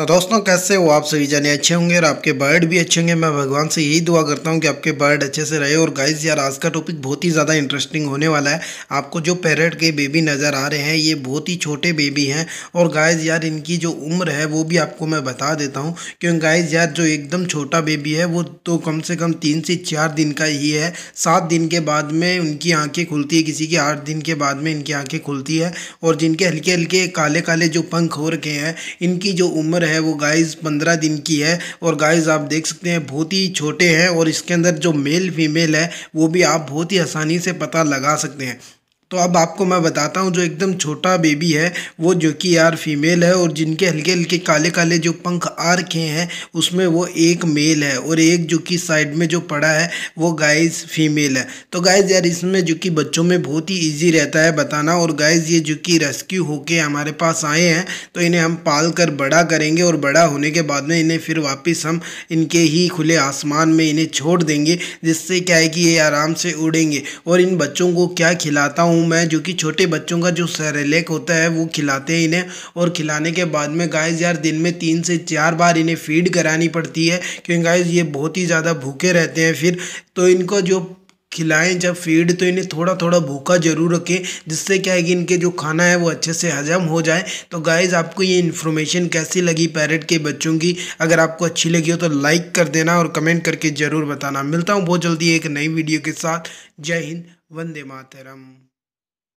तो दोस्तों कैसे हो आप सभी जाने अच्छे होंगे और आपके बर्ड भी अच्छे होंगे मैं भगवान से यही दुआ करता हूँ कि आपके बर्ड अच्छे से रहे और गाइस यार आज का टॉपिक बहुत ही ज़्यादा इंटरेस्टिंग होने वाला है आपको जो पैरेट के बेबी नज़र आ रहे हैं ये बहुत ही छोटे बेबी हैं और गाइस यार इनकी जो उम्र है वो भी आपको मैं बता देता हूँ क्योंकि गाइज यार जो एकदम छोटा बेबी है वो तो कम से कम तीन से चार दिन का ही है सात दिन के बाद में उनकी आँखें खुलती है किसी की आठ दिन के बाद में इनकी आँखें खुलती है और जिनके हल्के हल्के काले काले जो पंख हो रखे हैं इनकी जो उम्र है वो गाइस पंद्रह दिन की है और गाइस आप देख सकते हैं बहुत ही छोटे हैं और इसके अंदर जो मेल फीमेल है वो भी आप बहुत ही आसानी से पता लगा सकते हैं तो अब आपको मैं बताता हूँ जो एकदम छोटा बेबी है वो जो कि यार फीमेल है और जिनके हल्के हल्के काले काले जो पंख आ रखे हैं उसमें वो एक मेल है और एक जो कि साइड में जो पड़ा है वो गाइस फीमेल है तो गाइस यार इसमें जो कि बच्चों में बहुत ही ईजी रहता है बताना और गाइस ये जो कि रेस्क्यू होके हमारे पास आए हैं तो इन्हें हम पाल कर बड़ा करेंगे और बड़ा होने के बाद में इन्हें फिर वापस हम इनके ही खुले आसमान में इन्हें छोड़ देंगे जिससे क्या है कि ये आराम से उड़ेंगे और इन बच्चों को क्या खिलाता हूँ हूँ मैं जो कि छोटे बच्चों का जो सरेलेक होता है वो खिलाते हैं इन्हें और खिलाने के बाद में गाइस यार दिन में तीन से चार बार इन्हें फीड करानी पड़ती है क्योंकि गाइस ये बहुत ही ज़्यादा भूखे रहते हैं फिर तो इनको जो खिलाएं जब फीड तो इन्हें थोड़ा थोड़ा भूखा जरूर रखें जिससे क्या है कि इनके जो खाना है वो अच्छे से हजम हो जाए तो गाइज़ आपको ये इन्फॉर्मेशन कैसी लगी पैरेट के बच्चों की अगर आपको अच्छी लगी हो तो लाइक कर देना और कमेंट करके ज़रूर बताना मिलता हूँ बहुत जल्दी एक नई वीडियो के साथ जय हिंद वंदे मातरम